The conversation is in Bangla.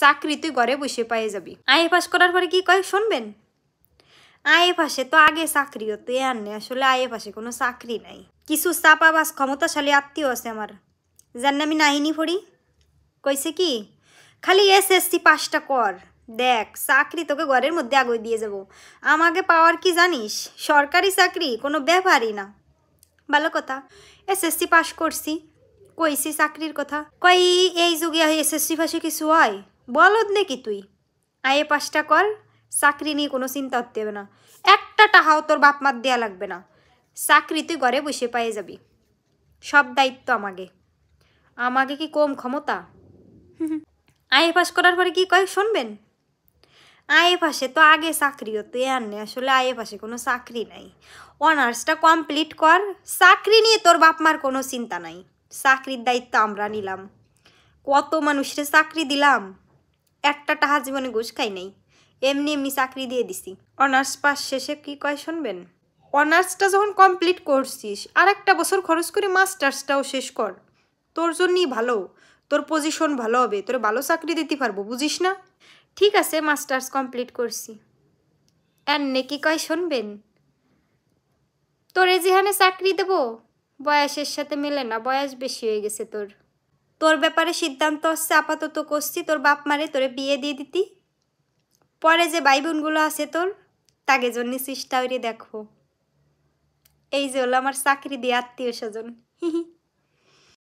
চাকরি তুই ঘরে বসে পেয়ে যাবি আইএ পাস করার পরে কি কয় শুনবেন আইএ পাশে তো আগে চাকরি হতো এ আনে আসলে আইএ পাশে কোনো চাকরি নাই কিছু চাপাবাস ক্ষমতাশালী আত্মীয় আছে আমার যার নামে নাহিনী ফড়ি কইছে কি খালি এসএসসি পাসটা কর দেখ চাকরি তোকে ঘরের মধ্যে আগুয়ে দিয়ে যাব আমাকে পাওয়ার কি জানিস সরকারি চাকরি কোনো ব্যাপারই না ভালো কথা এসএসসি পাশ করছি কইসি চাকরির কথা কই এই যুগে এসএসসি ফাঁসি কিছু হয় বলদ নাকি তুই আয়ে পাশটা কর চাকরি নিয়ে কোনো চিন্তা করতে হবে না একটা টাহাও তোর বাপ মার দেয়া লাগবে না চাকরি তুই ঘরে বসে পেয়ে যাবি সব দায়িত্ব আমাকে আমাকে কি কম ক্ষমতা এ পাস করার পরে কি কয় শুনবেন এ পাশে তো আগে চাকরি হতো আর নেই আসলে এ পাশে কোনো চাকরি নাই অনার্সটা কমপ্লিট কর চাকরি নিয়ে তোর বাপ মার কোনো চিন্তা নাই চাকরির দায়িত্ব আমরা নিলাম কত মানুষরে চাকরি দিলাম একটা টাহা জীবনে ঘুষ খাই নাই এমনি এমনি চাকরি দিয়ে দিছি অনার্স পাস শেষে কি কয় শুনবেন অনার্সটা যখন কমপ্লিট করছিস আর একটা বছর খরচ করে মাস্টার্সটাও শেষ কর তোর জন্যই ভালো তোর পজিশন ভালো হবে তোর ভালো চাকরি দিতে পারবো বুঝিস না ঠিক আছে মাস্টার্স কমপ্লিট করছি এমনি কি কয় শুনবেন তোরে যেখানে চাকরি দেবো বয়সের সাথে মেলে না বয়স বেশি হয়ে গেছে তোর তোর ব্যাপারে সিদ্ধান্ত হচ্ছে আপাতত করছি তোর বাপ মারে তোরে বিয়ে দিয়ে দিতি পরে যে ভাই বোনগুলো আছে তোর তাকে জন্য চেষ্টা করে দেখো এই যে হলো আমার চাকরি দিয়ে আত্মীয় স্বজন হি